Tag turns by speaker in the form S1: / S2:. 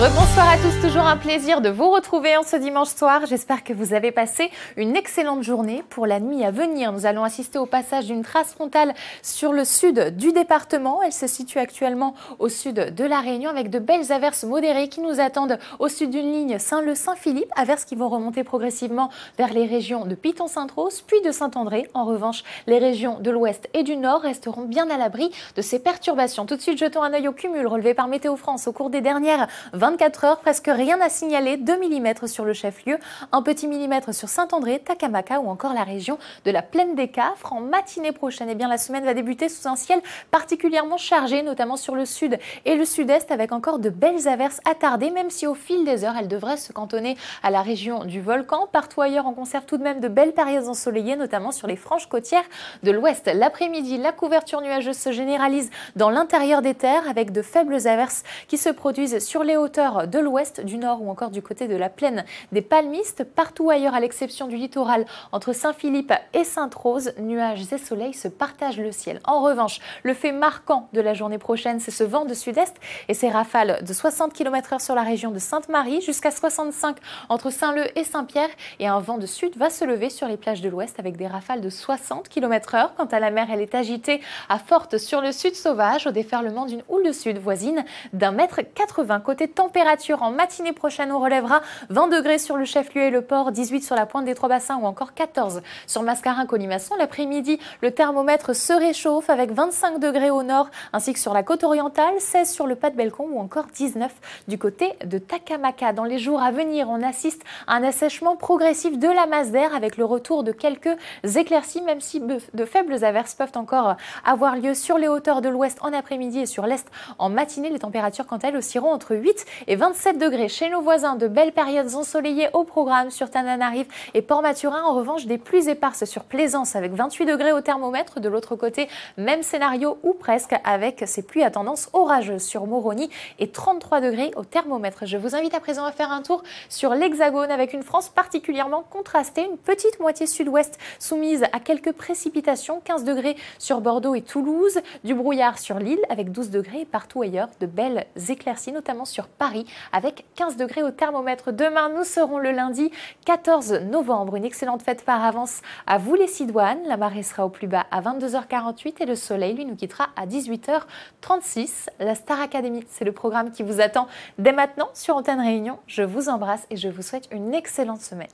S1: Bonsoir à tous, toujours un plaisir de vous retrouver en ce dimanche soir. J'espère que vous avez passé une excellente journée. Pour la nuit à venir, nous allons assister au passage d'une trace frontale sur le sud du département. Elle se situe actuellement au sud de la Réunion avec de belles averses modérées qui nous attendent au sud d'une ligne Saint-Leu-Saint-Philippe, averses qui vont remonter progressivement vers les régions de piton saint rose puis de Saint-André. En revanche, les régions de l'ouest et du nord resteront bien à l'abri de ces perturbations. Tout de suite, jetons un œil au cumul relevé par Météo France au cours des dernières 20 24 heures, presque rien à signaler, 2 mm sur le chef-lieu, un petit millimètre sur Saint-André, Takamaka ou encore la région de la Plaine des Cafres. En matinée prochaine, et eh bien, la semaine va débuter sous un ciel particulièrement chargé, notamment sur le sud et le sud-est, avec encore de belles averses attardées, même si au fil des heures, elles devraient se cantonner à la région du volcan. Partout ailleurs, on conserve tout de même de belles périodes ensoleillées, notamment sur les franges côtières de l'ouest. L'après-midi, la couverture nuageuse se généralise dans l'intérieur des terres, avec de faibles averses qui se produisent sur les hauteurs de l'ouest, du nord ou encore du côté de la plaine des Palmistes. Partout ailleurs, à l'exception du littoral, entre Saint-Philippe et Sainte-Rose, nuages et soleil se partagent le ciel. En revanche, le fait marquant de la journée prochaine, c'est ce vent de sud-est et ses rafales de 60 km/h sur la région de Sainte-Marie jusqu'à 65 entre Saint-Leu et Saint-Pierre. Et un vent de sud va se lever sur les plages de l'ouest avec des rafales de 60 km/h. Quant à la mer, elle est agitée à forte sur le sud sauvage au déferlement d'une houle de sud voisine d'un mètre 80 côté temps température en matinée prochaine, on relèvera 20 degrés sur le chef-lieu et le port, 18 sur la pointe des Trois-Bassins ou encore 14 sur Mascarin-Colimaçon. L'après-midi, le thermomètre se réchauffe avec 25 degrés au nord ainsi que sur la côte orientale, 16 sur le pas de Belcon ou encore 19 du côté de Takamaka. Dans les jours à venir, on assiste à un assèchement progressif de la masse d'air avec le retour de quelques éclaircies, même si de faibles averses peuvent encore avoir lieu sur les hauteurs de l'ouest en après-midi et sur l'est en matinée. Les températures, quant à elles, oscilleront entre 8 et 27 degrés chez nos voisins. De belles périodes ensoleillées au programme sur Tananarive et port maturin En revanche, des pluies éparses sur Plaisance avec 28 degrés au thermomètre. De l'autre côté, même scénario ou presque avec ces pluies à tendance orageuse sur Moroni et 33 degrés au thermomètre. Je vous invite à présent à faire un tour sur l'Hexagone avec une France particulièrement contrastée. Une petite moitié sud-ouest soumise à quelques précipitations, 15 degrés sur Bordeaux et Toulouse, du brouillard sur Lille avec 12 degrés partout ailleurs de belles éclaircies, notamment sur Paris avec 15 degrés au thermomètre. Demain, nous serons le lundi 14 novembre. Une excellente fête par avance à vous les Sidoines. La marée sera au plus bas à 22h48 et le soleil, lui, nous quittera à 18h36. La Star Academy, c'est le programme qui vous attend dès maintenant sur Antenne Réunion. Je vous embrasse et je vous souhaite une excellente semaine.